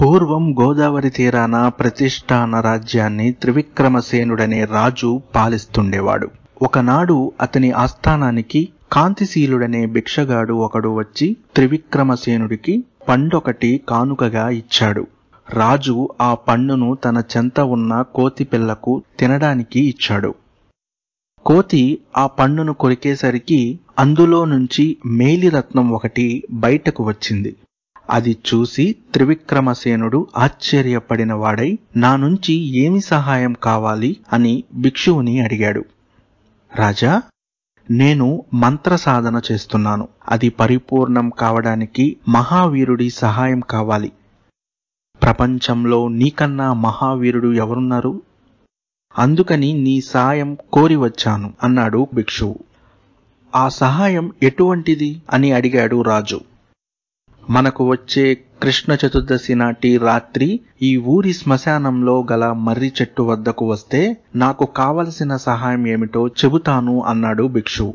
పూర్వం గోదావరి తీరాన ప్రతిష్టాన రాజ్యాన్ని త్రివిక్రమసేనుడనే రాజు పాలిస్తుండేవాడు ఒకనాడు అతని ఆస్థానానికి కాంతిశీలుడనే భిక్షగాడు ఒకడు వచ్చి త్రివిక్రమసేనుడికి పండొకటి కానుకగా ఇచ్చాడు రాజు ఆ పండును తన చెంత ఉన్న కోతి పిల్లకు తినడానికి ఇచ్చాడు కోతి ఆ పండును కొరికేసరికి అందులో నుంచి మేలిరత్నం ఒకటి బయటకు వచ్చింది అది చూసి త్రివిక్రమసేనుడు ఆశ్చర్యపడిన వాడై నా నుంచి ఏమి సహాయం కావాలి అని భిక్షువుని అడిగాడు రాజా నేను మంత్ర సాధన చేస్తున్నాను అది పరిపూర్ణం కావడానికి మహావీరుడి సహాయం కావాలి ప్రపంచంలో నీకన్నా మహావీరుడు ఎవరున్నారు అందుకని నీ సాయం కోరి వచ్చాను అన్నాడు భిక్షువు ఆ సహాయం ఎటువంటిది అని అడిగాడు రాజు మనకు వచ్చే కృష్ణ చతుర్దశి నాటి రాత్రి ఈ ఊరి శ్మశానంలో గల మర్రి చెట్టు వద్దకు వస్తే నాకు కావలసిన సహాయం ఏమిటో చెబుతాను అన్నాడు భిక్షువు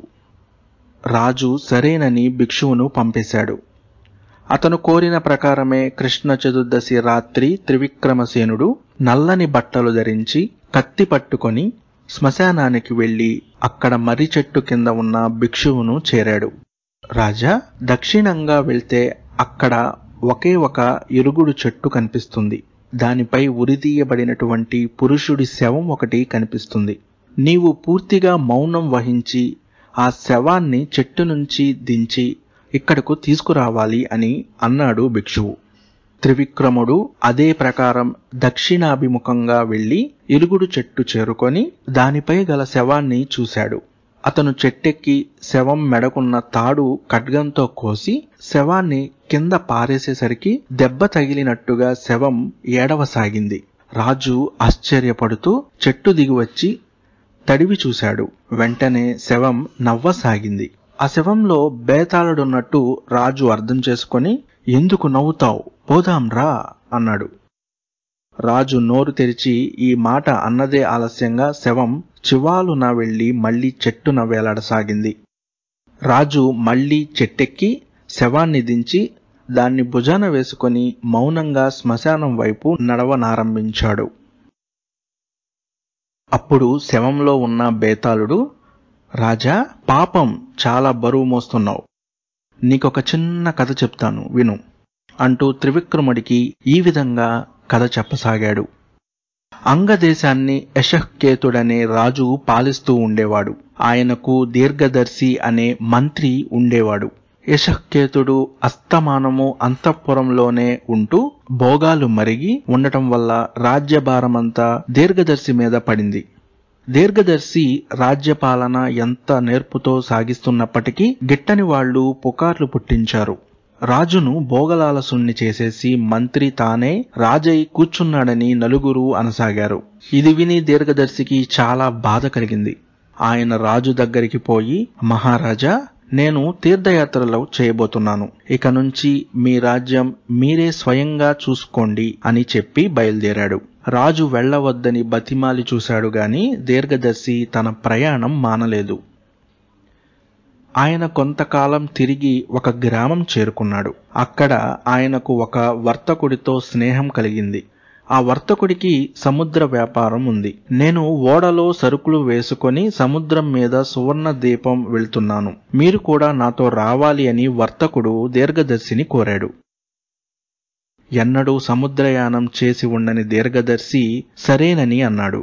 రాజు సరేనని భిక్షువును పంపేశాడు అతను కోరిన ప్రకారమే కృష్ణ చతుర్దశి రాత్రి త్రివిక్రమసేనుడు నల్లని బట్టలు ధరించి కత్తి పట్టుకొని శ్మశానానికి వెళ్ళి అక్కడ మర్రి చెట్టు కింద ఉన్న భిక్షువును చేరాడు రాజా దక్షిణంగా వెళ్తే అక్కడ ఒకే ఒక ఇరుగుడు చెట్టు కనిపిస్తుంది దానిపై ఉరితీయబడినటువంటి పురుషుడి శవం ఒకటి కనిపిస్తుంది నీవు పూర్తిగా మౌనం వహించి ఆ శవాన్ని చెట్టు నుంచి దించి ఇక్కడకు తీసుకురావాలి అని అన్నాడు భిక్షువు త్రివిక్రముడు అదే ప్రకారం దక్షిణాభిముఖంగా వెళ్ళి ఇరుగుడు చెట్టు చేరుకొని దానిపై గల శవాన్ని చూశాడు అతను చెట్టెక్కి శవం మెడకున్న తాడు ఖడ్గంతో కోసి శవాన్ని కింద పారేసేసరికి దెబ్బ తగిలినట్టుగా శవం ఏడవసాగింది రాజు ఆశ్చర్యపడుతూ చెట్టు దిగివచ్చి తడివి చూశాడు వెంటనే శవం నవ్వసాగింది ఆ శవంలో బేతాళుడున్నట్టు రాజు అర్థం చేసుకుని ఎందుకు నవ్వుతావు పోదాం రా అన్నాడు రాజు నోరు తెరిచి ఈ మాట అన్నదే ఆలస్యంగా శవం చివాలున వెళ్ళి మళ్లీ చెట్టున వేలాడసాగింది రాజు మళ్లీ చెట్టెక్కి శవాన్ని దించి దాన్ని భుజాన వేసుకొని మౌనంగా శ్మశానం వైపు నడవనారంభించాడు అప్పుడు శవంలో ఉన్న బేతాళుడు రాజా పాపం చాలా బరువు మోస్తున్నావు నీకొక చిన్న కథ చెప్తాను విను అంటూ త్రివిక్రముడికి ఈ విధంగా కథ చెప్పసాగాడు అంగదేశాన్ని యశఃకేతుడనే రాజు పాలిస్తూ ఉండేవాడు ఆయనకు దీర్ఘదర్శి అనే మంత్రి ఉండేవాడు యశఃకేతుడు అస్తమానము అంతఃపురంలోనే ఉంటూ భోగాలు మరిగి ఉండటం వల్ల రాజ్యభారమంతా దీర్ఘదర్శి మీద పడింది దీర్ఘదర్శి రాజ్యపాలన ఎంత నేర్పుతో సాగిస్తున్నప్పటికీ గిట్టని వాళ్ళు పుకార్లు పుట్టించారు రాజును భోగలాలసుణ్ణి చేసేసి మంత్రి తానే రాజై కూర్చున్నాడని నలుగురు అనసాగారు ఇది విని దీర్ఘదర్శికి చాలా బాధ కలిగింది ఆయన రాజు దగ్గరికి పోయి మహారాజా నేను తీర్థయాత్రలో చేయబోతున్నాను ఇక నుంచి మీ రాజ్యం మీరే స్వయంగా చూసుకోండి అని చెప్పి బయలుదేరాడు రాజు వెళ్లవద్దని బతిమాలి చూశాడు గాని దీర్ఘదర్శి తన ప్రయాణం మానలేదు ఆయన కొంతకాలం తిరిగి ఒక గ్రామం చేరుకున్నాడు అక్కడ ఆయనకు ఒక వర్తకుడితో స్నేహం కలిగింది ఆ వర్తకుడికి సముద్ర వ్యాపారం ఉంది నేను ఓడలో సరుకులు వేసుకొని సముద్రం మీద సువర్ణ దీపం వెళ్తున్నాను మీరు కూడా నాతో రావాలి అని వర్తకుడు దీర్ఘదర్శిని కోరాడు ఎన్నడూ సముద్రయానం చేసి ఉండని దీర్ఘదర్శి సరేనని అన్నాడు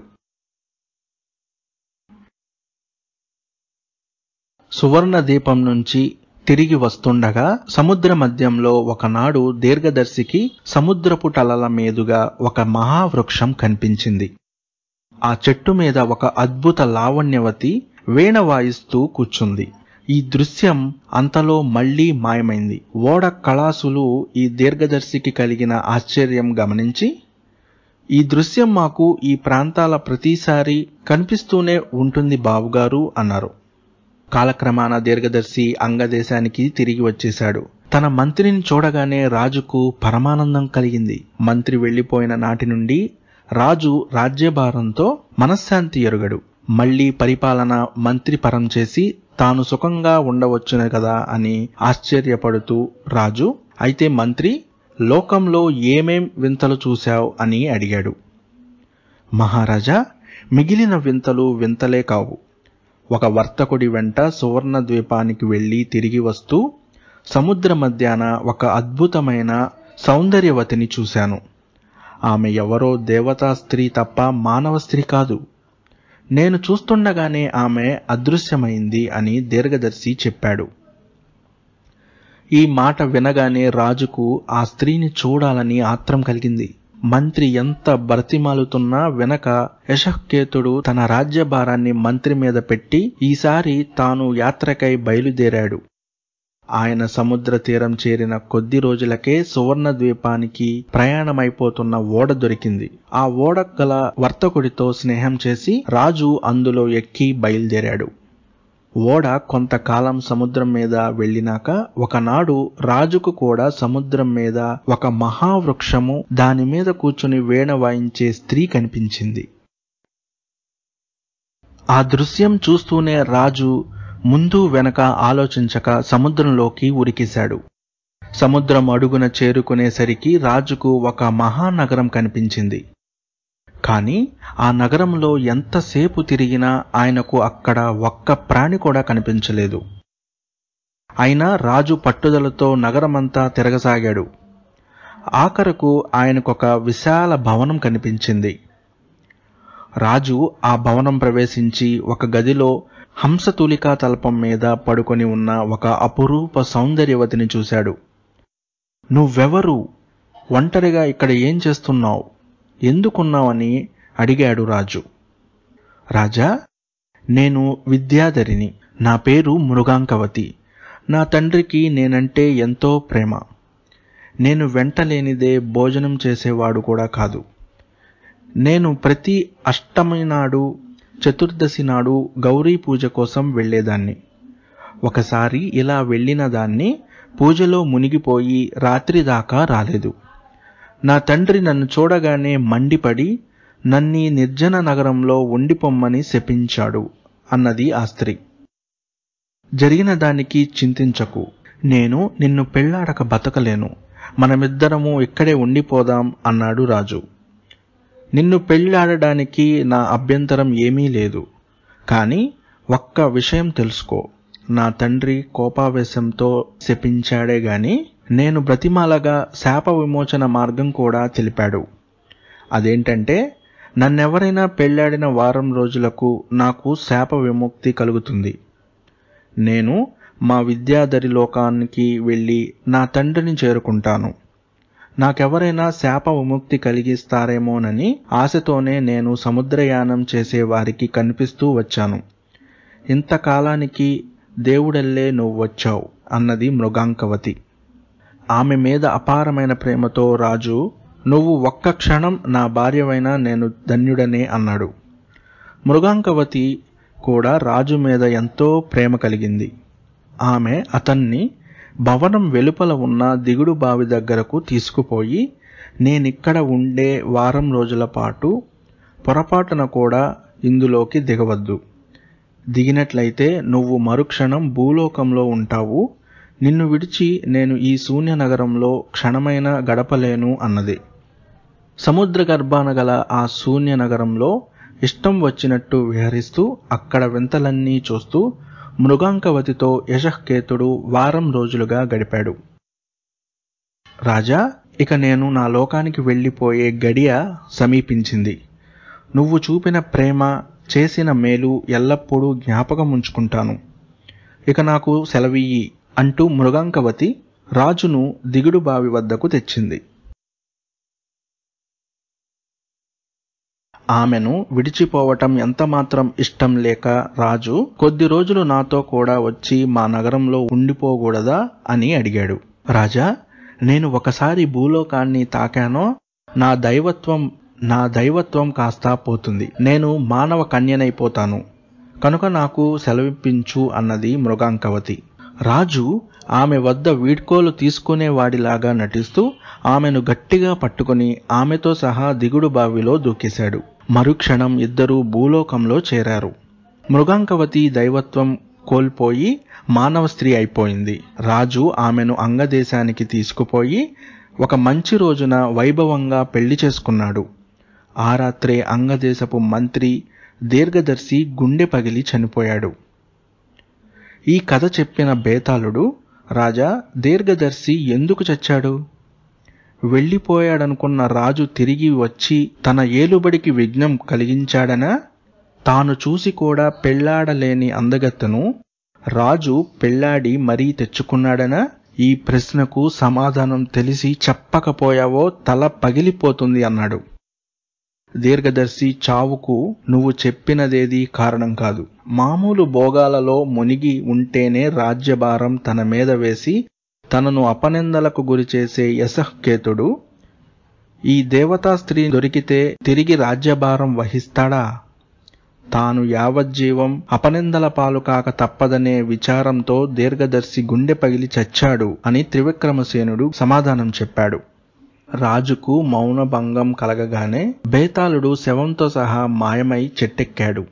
సువర్ణ దీపం నుంచి తిరిగి వస్తుండగా సముద్ర మధ్యంలో ఒకనాడు దీర్ఘదర్శికి సముద్రపు టలల మీదుగా ఒక మహావృక్షం కనిపించింది ఆ చెట్టు మీద ఒక అద్భుత లావణ్యవతి వీణ వాయిస్తూ కూర్చుంది ఈ దృశ్యం అంతలో మళ్లీ మాయమైంది ఓడ కళాసులు ఈ దీర్ఘదర్శికి కలిగిన ఆశ్చర్యం గమనించి ఈ దృశ్యం మాకు ఈ ప్రాంతాల ప్రతిసారి కనిపిస్తూనే ఉంటుంది బావుగారు అన్నారు కాలక్రమాన దీర్ఘదర్శి అంగదేశానికి తిరిగి వచ్చేశాడు తన మంత్రిని చూడగానే రాజుకు పరమానందం కలిగింది మంత్రి వెళ్ళిపోయిన నాటి నుండి రాజు రాజ్యభారంతో మనశ్శాంతి ఎరుగడు మళ్లీ పరిపాలన మంత్రి పరం చేసి తాను సుఖంగా ఉండవచ్చును కదా అని ఆశ్చర్యపడుతూ రాజు అయితే మంత్రి లోకంలో ఏమేం వింతలు చూశావు అని అడిగాడు మహారాజా మిగిలిన వింతలు వింతలే కావు ఒక వర్తకుడి వెంట సువర్ణ ద్వీపానికి వెళ్ళి తిరిగి వస్తూ సముద్ర మధ్యాన ఒక అద్భుతమైన సౌందర్యవతిని చూశాను ఆమె ఎవరో దేవతా స్త్రీ తప్ప మానవ స్త్రీ కాదు నేను చూస్తుండగానే ఆమె అదృశ్యమైంది అని దీర్ఘదర్శి చెప్పాడు ఈ మాట వినగానే రాజుకు ఆ స్త్రీని చూడాలని ఆత్రం కలిగింది మంత్రి ఎంత బ్రతిమాలుతున్నా వెనక యశకేతుడు తన రాజ్యభారాన్ని మంత్రి మీద పెట్టి ఈసారి తాను యాత్రకై బయలుదేరాడు ఆయన సముద్ర తీరం చేరిన కొద్ది రోజులకే సువర్ణ ద్వీపానికి ప్రయాణమైపోతున్న ఓడ దొరికింది ఆ ఓడ గల వర్తకుడితో స్నేహం చేసి రాజు అందులో ఎక్కి బయలుదేరాడు ఓడ కొంతకాలం సముద్రం మీద వెళ్ళినాక ఒకనాడు రాజుకు కూడా సముద్రం మీద ఒక మహావృక్షము దాని మీద కూర్చుని వేణ వాయించే స్త్రీ కనిపించింది ఆ దృశ్యం చూస్తూనే రాజు ముందు వెనక ఆలోచించక సముద్రంలోకి ఉరికేశాడు సముద్రం అడుగున చేరుకునేసరికి రాజుకు ఒక మహానగరం కనిపించింది కానీ ఆ నగరంలో ఎంతసేపు తిరిగినా ఆయనకు అక్కడ ఒక్క ప్రాణి కూడా కనిపించలేదు అయినా రాజు పట్టుదలతో నగరమంతా తిరగసాగాడు ఆఖరకు ఆయనకొక విశాల భవనం కనిపించింది రాజు ఆ భవనం ప్రవేశించి ఒక గదిలో హంసతూలికా తలపం మీద పడుకొని ఉన్న ఒక అపురూప సౌందర్యవతిని చూశాడు నువ్వెవరు ఒంటరిగా ఇక్కడ ఏం చేస్తున్నావు ఎందుకున్నావని అడిగాడు రాజు రాజా నేను విద్యాధరిని నా పేరు మృగాంకవతి నా తండ్రికి నేనంటే ఎంతో ప్రేమ నేను వెంటలేనిదే భోజనం చేసేవాడు కూడా కాదు నేను ప్రతి అష్టమి నాడు చతుర్దశి నాడు గౌరీ పూజ కోసం వెళ్ళేదాన్ని ఒకసారి ఇలా వెళ్ళిన దాన్ని పూజలో మునిగిపోయి రాత్రి దాకా రాలేదు నా తండ్రి నన్ను చూడగానే మండిపడి నన్ని నిర్జన నగరంలో ఉండిపొమ్మని శపించాడు అన్నది ఆ స్త్రీ జరిగిన దానికి చింతించకు నేను నిన్ను పెళ్లాడక బతకలేను మనమిద్దరము ఇక్కడే ఉండిపోదాం అన్నాడు రాజు నిన్ను పెళ్ళాడడానికి నా అభ్యంతరం ఏమీ లేదు కానీ ఒక్క విషయం తెలుసుకో నా తండ్రి కోపావేశంతో శపించాడే గాని నేను బ్రతిమాలగా శాప విమోచన మార్గం కూడా తెలిపాడు అదేంటంటే నన్నెవరైనా పెళ్ళాడిన వారం రోజులకు నాకు శాప విముక్తి కలుగుతుంది నేను మా విద్యాధరి లోకానికి వెళ్ళి నా తండ్రిని చేరుకుంటాను నాకెవరైనా శాప విముక్తి కలిగిస్తారేమోనని ఆశతోనే నేను సముద్రయానం చేసేవారికి కనిపిస్తూ వచ్చాను ఇంతకాలానికి దేవుడల్లే నువ్వు వచ్చావు అన్నది మృగాంకవతి ఆమె మీద అపారమైన ప్రేమతో రాజు నువ్వు ఒక్క క్షణం నా భార్యవైనా నేను ధన్యుడనే అన్నాడు మృగాంకవతి కూడా రాజు మీద ఎంతో ప్రేమ కలిగింది ఆమె అతన్ని భవనం వెలుపల ఉన్న దిగుడు బావి దగ్గరకు తీసుకుపోయి నేనిక్కడ ఉండే వారం రోజుల పాటు పొరపాటున కూడా ఇందులోకి దిగవద్దు దిగినట్లయితే నువ్వు మరుక్షణం భూలోకంలో ఉంటావు నిన్ను విడిచి నేను ఈ శూన్య నగరంలో క్షణమైన గడపలేను అన్నది సముద్ర గర్భాన గల ఆ శూన్య నగరంలో ఇష్టం వచ్చినట్టు విహరిస్తూ అక్కడ వింతలన్నీ చూస్తూ మృగాంకవతితో యశఃకేతుడు వారం రోజులుగా గడిపాడు రాజా ఇక నేను నా లోకానికి వెళ్ళిపోయే గడియ సమీపించింది నువ్వు చూపిన ప్రేమ చేసిన మేలు ఎల్లప్పుడూ జ్ఞాపకం ఉంచుకుంటాను ఇక నాకు సెలవియ్యి అంటూ మృగాంకవతి రాజును దిగుడు బావి వద్దకు తెచ్చింది ఆమెను విడిచిపోవటం ఎంతమాత్రం ఇష్టం లేక రాజు కొద్ది రోజులు నాతో కూడా వచ్చి మా నగరంలో ఉండిపోకూడదా అని అడిగాడు రాజా నేను ఒకసారి భూలోకాన్ని తాకానో నా దైవత్వం నా దైవత్వం కాస్తా పోతుంది నేను మానవ కన్యనైపోతాను కనుక నాకు సెలవిప్పించు అన్నది మృగాంకవతి రాజు ఆమె వద్ద వీడ్కోలు తీసుకునేవాడిలాగా నటిస్తూ ఆమెను గట్టిగా పట్టుకుని ఆమెతో సహా దిగుడు బావిలో దూకేశాడు మరుక్షణం ఇద్దరూ భూలోకంలో చేరారు మృగాంకవతి దైవత్వం కోల్పోయి మానవ స్త్రీ అయిపోయింది రాజు ఆమెను అంగదేశానికి తీసుకుపోయి ఒక మంచి రోజున వైభవంగా పెళ్లి చేసుకున్నాడు ఆ రాత్రే అంగదేశపు మంత్రి దీర్ఘదర్శి గుండె పగిలి చనిపోయాడు ఈ కథ చెప్పిన బేతాళుడు రాజా దీర్ఘదర్శి ఎందుకు చచ్చాడు వెళ్ళిపోయాడనుకున్న రాజు తిరిగి వచ్చి తన ఏలుబడికి విఘ్నం కలిగించాడనా తాను చూసి కూడా పెళ్లాడలేని అందగత్తను రాజు పెళ్లాడి మరీ తెచ్చుకున్నాడనా ఈ ప్రశ్నకు సమాధానం తెలిసి చెప్పకపోయావో తల పగిలిపోతుంది అన్నాడు దీర్ఘదర్శి చావుకు నువ్వు చెప్పినదేది కారణం కాదు మామూలు భోగాలలో మునిగి ఉంటేనే రాజ్యభారం తన మీద వేసి తనను అపనిందలకు గురిచేసే యశఃకేతుడు ఈ దేవతా స్త్రీ దొరికితే తిరిగి రాజ్యభారం వహిస్తాడా తాను యావజ్జీవం అపనిందల పాలు కాక తప్పదనే విచారంతో దీర్ఘదర్శి గుండె పగిలి చచ్చాడు అని త్రివిక్రమసేనుడు సమాధానం చెప్పాడు రాజుకు మౌనభంగం కలగగానే బేతాళుడు శవంతో సహా మాయమై చెట్టెక్కాడు